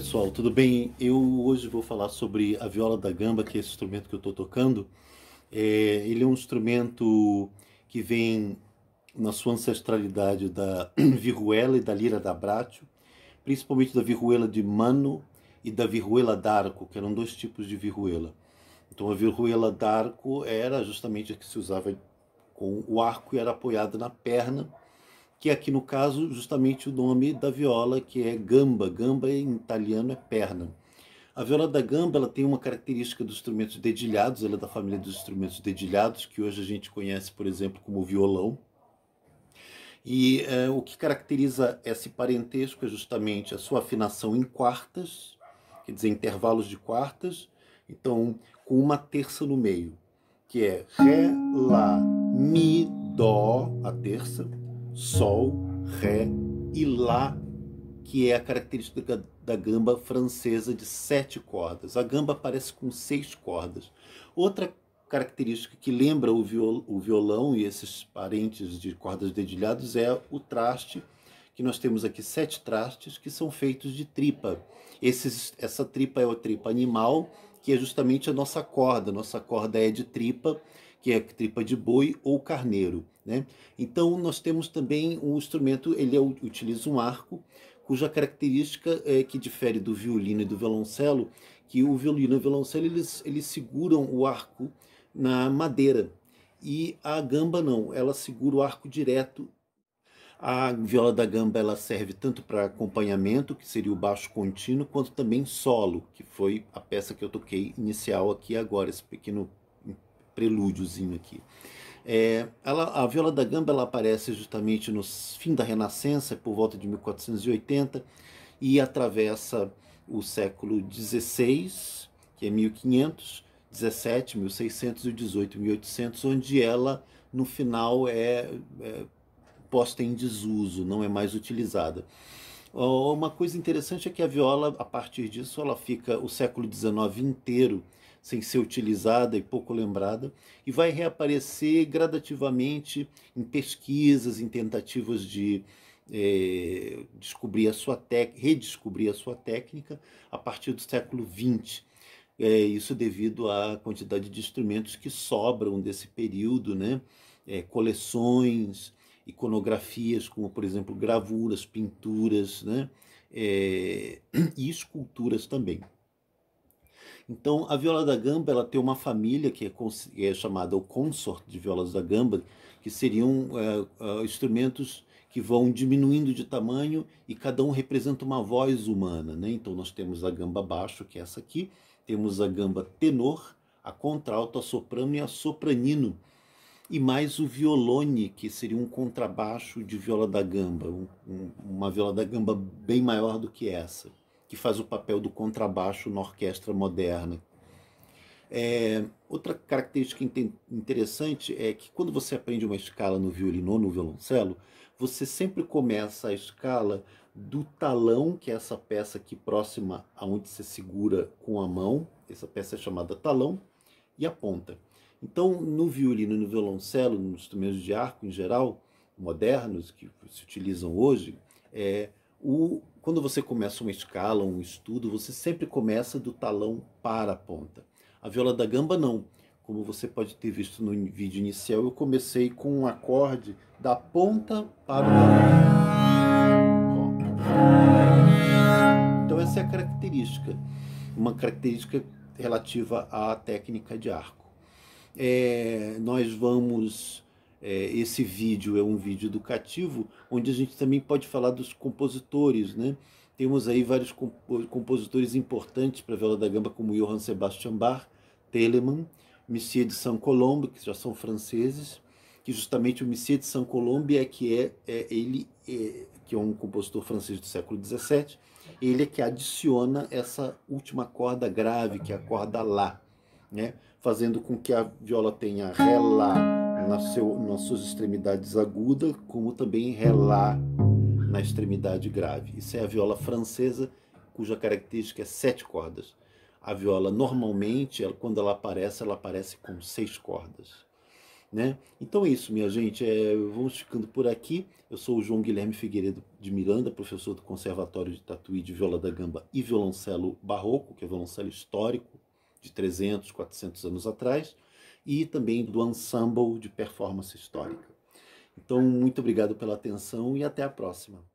pessoal, tudo bem? Eu hoje vou falar sobre a viola da gamba, que é esse instrumento que eu estou tocando. É, ele é um instrumento que vem na sua ancestralidade da viruela e da lira da brátil, principalmente da viruela de mano e da viruela d'arco, que eram dois tipos de viruela. Então a viruela d'arco era justamente a que se usava com o arco e era apoiada na perna que aqui no caso justamente o nome da viola, que é gamba. Gamba em italiano é perna. A viola da gamba ela tem uma característica dos instrumentos dedilhados, ela é da família dos instrumentos dedilhados, que hoje a gente conhece, por exemplo, como violão. E é, o que caracteriza esse parentesco é justamente a sua afinação em quartas, quer dizer, intervalos de quartas, então com uma terça no meio, que é Ré, Lá, Mi, Dó, a terça, Sol, Ré e Lá, que é a característica da gamba francesa de sete cordas. A gamba aparece com seis cordas. Outra característica que lembra o, violão e esses parentes de cordas dedilhadas é o traste, que nós temos aqui sete trastes que são feitos de tripa. Esses, essa tripa é a tripa animal, que é justamente a nossa corda. Nossa corda é de tripa, que é tripa de boi ou carneiro. Né? Então nós temos também um instrumento, ele é, utiliza um arco, cuja característica é que difere do violino e do violoncelo, que o violino e o violoncelo eles, eles seguram o arco na madeira e a gamba não, ela segura o arco direto. A viola da gamba ela serve tanto para acompanhamento, que seria o baixo contínuo, quanto também solo, que foi a peça que eu toquei inicial aqui agora, esse pequeno prelúdiozinho aqui. É, ela, a viola da gamba ela aparece justamente no fim da Renascença, por volta de 1480, e atravessa o século XVI, que é 1500, 17, 1600 e 1800, onde ela no final é, é posta em desuso, não é mais utilizada. Uma coisa interessante é que a viola, a partir disso, ela fica o século XIX inteiro sem ser utilizada e pouco lembrada, e vai reaparecer gradativamente em pesquisas, em tentativas de é, descobrir a sua redescobrir a sua técnica a partir do século XX. É, isso devido à quantidade de instrumentos que sobram desse período, né? É, coleções, iconografias, como por exemplo gravuras, pinturas né? É, e esculturas também. Então, a viola da gamba ela tem uma família que é, que é chamada o consort de violas da gamba, que seriam é, é, instrumentos que vão diminuindo de tamanho e cada um representa uma voz humana. Né? Então, nós temos a gamba baixo, que é essa aqui, temos a gamba tenor, a contralto, a soprano e a sopranino, e mais o violone, que seria um contrabaixo de viola da gamba, um, uma viola da gamba bem maior do que essa que faz o papel do contrabaixo na orquestra moderna. É, outra característica interessante é que quando você aprende uma escala no violino ou no violoncelo, você sempre começa a escala do talão, que é essa peça aqui próxima aonde você segura com a mão, essa peça é chamada talão, e a ponta. Então, no violino e no violoncelo, nos instrumentos de arco em geral, modernos, que se utilizam hoje, é, o quando você começa uma escala, um estudo, você sempre começa do talão para a ponta. A viola da gamba não. Como você pode ter visto no vídeo inicial, eu comecei com um acorde da ponta para o talão. Então essa é a característica, uma característica relativa à técnica de arco. É, nós vamos é, esse vídeo é um vídeo educativo, onde a gente também pode falar dos compositores, né? Temos aí vários compositores importantes para a viola da gamba, como Johann Sebastian Bach, Telemann, Messier de Saint-Colombe, que já são franceses, que justamente o Messier de Saint-Colombe é que é, é ele é, que é um compositor francês do século XVII, ele é que adiciona essa última corda grave, que é a corda lá, né? fazendo com que a viola tenha ré lá, na seu, nas suas extremidades agudas, como também ré lá na extremidade grave. Isso é a viola francesa, cuja característica é sete cordas. A viola normalmente, ela, quando ela aparece, ela aparece com seis cordas. Né? Então é isso, minha gente. É, vamos ficando por aqui. Eu sou o João Guilherme Figueiredo de Miranda, professor do Conservatório de Tatuí de Viola da Gamba e Violoncelo Barroco, que é violoncelo histórico de 300, 400 anos atrás e também do ensemble de performance histórica. Então, muito obrigado pela atenção e até a próxima.